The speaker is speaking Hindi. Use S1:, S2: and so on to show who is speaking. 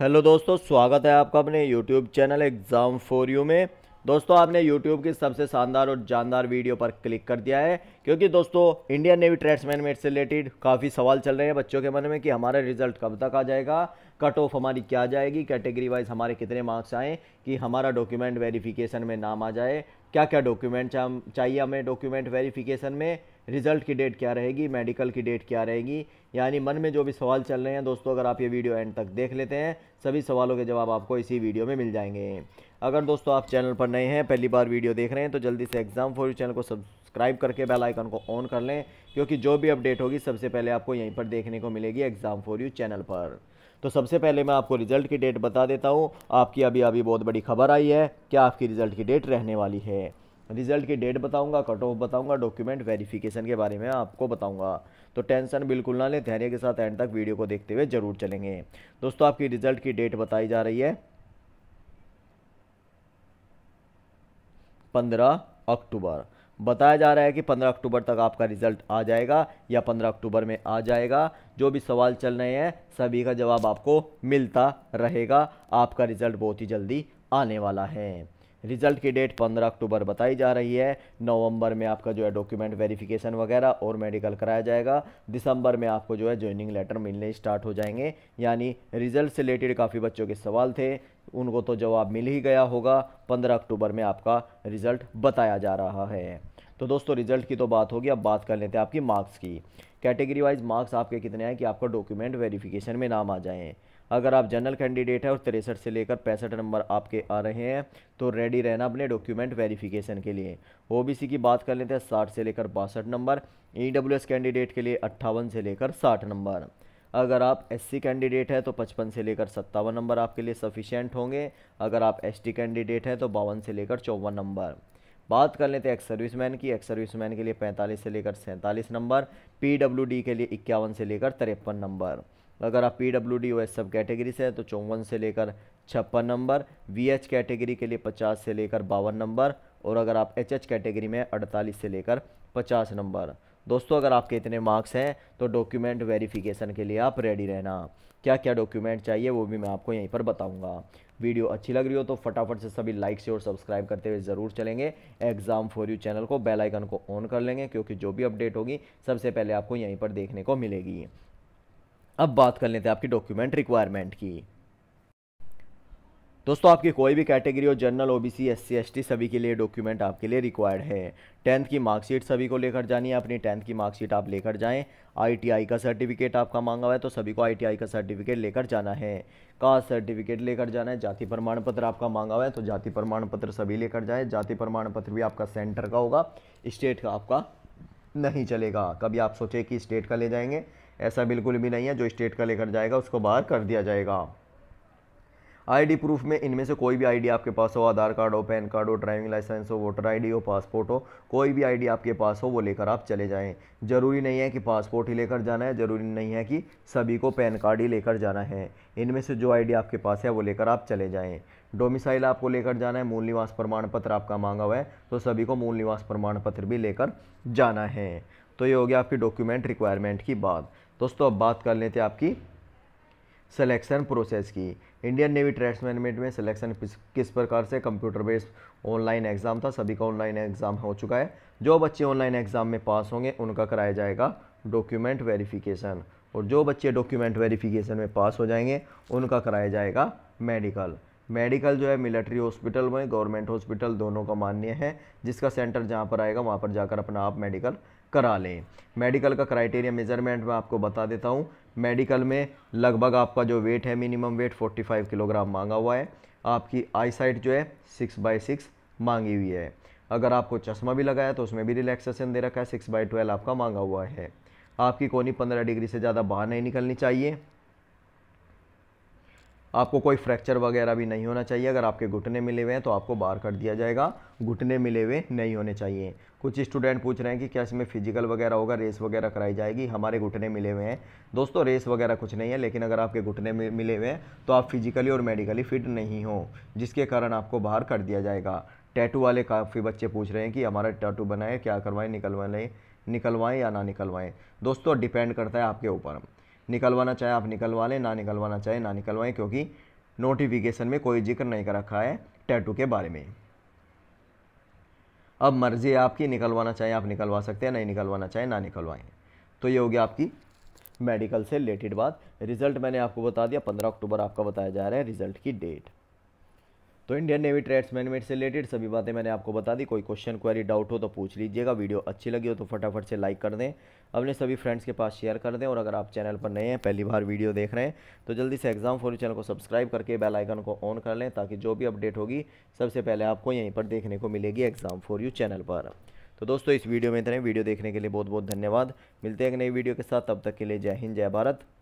S1: हेलो दोस्तों स्वागत है आपका अपने YouTube channel exam for you में दोस्तों आपने यूट्यूब की सबसे शानदार और जानदार वीडियो पर क्लिक कर दिया है क्योंकि दोस्तों इंडियन नेवी ट्रेड्समैन मेट से रिलेटेड काफ़ी सवाल चल रहे हैं बच्चों के मन में कि हमारा रिजल्ट कब तक आ जाएगा कट ऑफ हमारी क्या जाएगी कैटेगरी वाइज हमारे कितने मार्क्स आएँ कि हमारा डॉक्यूमेंट वेरीफिकेशन में नाम आ जाए क्या क्या डॉक्यूमेंट चाहिए हमें डॉक्यूमेंट वेरीफिकेशन में रिज़ल्ट की डेट क्या रहेगी मेडिकल की डेट क्या रहेगी यानी मन में जो भी सवाल चल रहे हैं दोस्तों अगर आप ये वीडियो एंड तक देख लेते हैं सभी सवालों के जवाब आपको इसी वीडियो में मिल जाएंगे अगर दोस्तों आप चैनल पर नए हैं पहली बार वीडियो देख रहे हैं तो जल्दी से एग्ज़ाम फॉर चैनल को सब्सक्राइब करके बेल आइकन को ऑन कर लें क्योंकि जो भी अपडेट होगी सबसे पहले आपको यहीं पर देखने को मिलेगी एग्ज़ाम फॉर यू चैनल पर तो सबसे पहले मैं आपको रिज़ल्ट की डेट बता देता हूँ आपकी अभी अभी बहुत बड़ी खबर आई है क्या आपकी रिज़ल्ट की डेट रहने वाली है रिज़ल्ट की डेट बताऊंगा कट ऑफ बताऊंगा डॉक्यूमेंट वेरिफिकेशन के बारे में आपको बताऊंगा तो टेंशन बिल्कुल ना लें धैर्य के साथ एंड तक वीडियो को देखते हुए ज़रूर चलेंगे दोस्तों आपकी रिज़ल्ट की डेट बताई जा रही है पंद्रह अक्टूबर बताया जा रहा है कि 15 अक्टूबर तक आपका रिजल्ट आ जाएगा या 15 अक्टूबर में आ जाएगा जो भी सवाल चल रहे हैं सभी का जवाब आपको मिलता रहेगा आपका रिजल्ट बहुत ही जल्दी आने वाला है रिजल्ट की डेट 15 अक्टूबर बताई जा रही है नवंबर में आपका जो है डॉक्यूमेंट वेरिफिकेशन वगैरह और मेडिकल कराया जाएगा दिसंबर में आपको जो है ज्वाइनिंग लेटर मिलने स्टार्ट हो जाएंगे यानी रिजल्ट से रिलेटेड काफ़ी बच्चों के सवाल थे उनको तो जवाब मिल ही गया होगा पंद्रह अक्टूबर में आपका रिज़ल्ट बताया जा रहा है तो दोस्तों रिजल्ट की तो बात होगी अब बात कर लेते हैं आपकी मार्क्स की कैटेगरी वाइज मार्क्स आपके कितने हैं कि आपका डॉक्यूमेंट वेरिफिकेशन में नाम आ जाएँ अगर आप जनरल कैंडिडेट हैं और तिरसठ से लेकर पैंसठ नंबर आपके आ रहे हैं तो रेडी रहना अपने डॉक्यूमेंट वेरिफिकेशन के लिए ओबीसी की बात कर लेते हैं साठ से लेकर बासठ नंबर ई e कैंडिडेट के लिए अट्ठावन से लेकर साठ नंबर अगर आप एस कैंडिडेट हैं तो पचपन से लेकर सत्तावन नंबर आपके लिए सफिशेंट होंगे अगर आप एस कैंडिडेट हैं तो बावन से लेकर चौवन नंबर बात कर लेते हैं एक्स सर्विसमैन की एक्स सर्विसमैन के लिए 45 से लेकर सैंतालीस नंबर पीडब्ल्यूडी के लिए इक्यावन से लेकर तिरपन नंबर अगर आप P W D O S sub category से है तो चौवन से लेकर छप्पन नंबर वी एच कैटेगरी के लिए पचास से लेकर बावन नंबर और अगर आप एच एच कैटेगरी में अड़तालीस से लेकर पचास नंबर दोस्तों अगर आपके इतने मार्क्स हैं तो डॉक्यूमेंट वेरिफिकेशन के लिए आप रेडी रहना क्या क्या डॉक्यूमेंट चाहिए वो भी मैं आपको यहीं पर बताऊंगा वीडियो अच्छी लग रही हो तो फटाफट से सभी लाइक से और सब्सक्राइब करते हुए ज़रूर चलेंगे एग्ज़ाम फॉर यू चैनल को बेल आइकन को ऑन कर लेंगे क्योंकि जो भी अपडेट होगी सबसे पहले आपको यहीं पर देखने को मिलेगी अब बात कर लेते हैं आपकी डॉक्यूमेंट रिक्वायरमेंट की दोस्तों आपकी कोई भी कैटेगरी हो जनरल ओबीसी एससी एसटी सभी के लिए डॉक्यूमेंट आपके लिए रिक्वायर्ड है टेंथ की मार्कशीट सभी को लेकर जानी है अपनी टेंथ की मार्कशीट आप लेकर जाएं आईटीआई का सर्टिफिकेट आपका मांगा हुआ है तो सभी को आईटीआई का सर्टिफिकेट लेकर जाना है कास्ट सर्टिफिकेट लेकर जाना है जाति प्रमाण पत्र आपका मांगा हुआ है तो जाति प्रमाण पत्र सभी लेकर जाएँ जाति प्रमाण पत्र भी आपका सेंटर का होगा स्टेट का आपका नहीं चलेगा कभी आप सोचे कि स्टेट का ले जाएंगे ऐसा बिल्कुल भी नहीं है जो स्टेट का लेकर जाएगा उसको बाहर कर दिया जाएगा आईडी प्रूफ में इनमें से कोई भी आईडी आपके पास हो आधार कार्ड हो पैन कार्ड हो ड्राइविंग लाइसेंस हो वोटर आईडी हो पासपोर्ट हो कोई भी आईडी आपके पास हो वो लेकर आप चले जाएं ज़रूरी नहीं है कि पासपोर्ट ही लेकर जाना है ज़रूरी नहीं है कि सभी को पैन कार्ड ही लेकर जाना है इनमें से जो आईडी आपके पास है वो लेकर आप चले जाएँ डोमिसाइल आपको लेकर जाना है मूल निवास प्रमाण पत्र आपका मांगा हुआ है तो सभी को मूल निवास प्रमाण पत्र भी लेकर जाना है तो ये हो गया आपकी डॉक्यूमेंट रिक्वायरमेंट की बात दोस्तों अब बात कर लेते हैं आपकी सिलेक्शन प्रोसेस की इंडियन नेवी ट्रेड्स मैनेजमेंट में सिलेक्शन किस प्रकार से कंप्यूटर बेस्ड ऑनलाइन एग्ज़ाम था सभी का ऑनलाइन एग्ज़ाम हो चुका है जो बच्चे ऑनलाइन एग्ज़ाम में पास होंगे उनका कराया जाएगा डॉक्यूमेंट वेरिफिकेशन और जो बच्चे डॉक्यूमेंट वेरिफिकेशन में पास हो जाएंगे उनका कराया जाएगा मेडिकल मेडिकल जो है मिलिट्री हॉस्पिटल में गवर्नमेंट हॉस्पिटल दोनों का मान्य है जिसका सेंटर जहाँ पर आएगा वहाँ पर जाकर अपना आप मेडिकल करा लें मेडिकल का क्राइटेरिया मेजरमेंट मैं आपको बता देता हूँ मेडिकल में लगभग आपका जो वेट है मिनिमम वेट 45 किलोग्राम मांगा हुआ है आपकी आई साइट जो है सिक्स बाई सिक्स मांगी हुई है अगर आपको चश्मा भी लगाया तो उसमें भी रिलैक्सेशन दे रखा है सिक्स बाई ट्वेल्व आपका मांगा हुआ है आपकी कोनी पंद्रह डिग्री से ज़्यादा बाहर नहीं निकलनी चाहिए आपको कोई फ्रैक्चर वगैरह भी नहीं होना चाहिए अगर आपके घुटने मिले हुए हैं तो आपको बाहर कर दिया जाएगा घुटने मिले हुए नहीं होने चाहिए कुछ स्टूडेंट पूछ रहे हैं कि क्या इसमें फिजिकल वगैरह होगा रेस वगैरह कराई जाएगी हमारे घुटने मिले हुए हैं दोस्तों रेस वगैरह कुछ नहीं है लेकिन अगर आपके घुटने मिले हुए हैं तो आप फिजिकली और मेडिकली फिट नहीं हो जिसके कारण आपको बाहर कर दिया जाएगा टैटू वाले काफ़ी बच्चे पूछ रहे हैं कि हमारा टैटू बनाए क्या करवाएं निकलवाएं निकलवाएं या ना निकलवाएं दोस्तों डिपेंड करता है आपके ऊपर निकलवाना चाहे आप निकलवा लें ना निकलवाना चाहे ना निकलवाएं क्योंकि नोटिफिकेशन में कोई जिक्र नहीं कर रखा है टैटू के बारे में अब मर्ज़ी आपकी निकलवाना चाहे आप निकलवा सकते हैं नहीं निकलवाना चाहे ना निकलवाएं तो ये हो गया आपकी मेडिकल से रिलेटेड बात रिज़ल्ट मैंने आपको बता दिया पंद्रह अक्टूबर आपका बताया जा रहा है रिज़ल्ट की डेट तो इंडियन नेवी ट्रेड्स मैनमेड से रिलेटेड सभी बातें मैंने आपको बता दी कोई क्वेश्चन क्वेरी डाउट हो तो पूछ लीजिएगा वीडियो अच्छी लगी हो तो फटाफट से लाइक कर दें अपने सभी फ्रेंड्स के पास शेयर कर दें और अगर आप चैनल पर नए हैं पहली बार वीडियो देख रहे हैं तो जल्दी से एग्जाम फॉर चैनल को सब्सक्राइब करके बेल आइकन को ऑन कर लें ताकि जो भी अपडेट होगी सबसे पहले आपको यहीं पर देखने को मिलेगी एग्जाम फॉर यू चैनल पर तो दोस्तों इस वीडियो में इतने वीडियो देखने के लिए बहुत बहुत धन्यवाद मिलते हैं एक नई वीडियो के साथ तब तक के लिए जय हिंद जय भारत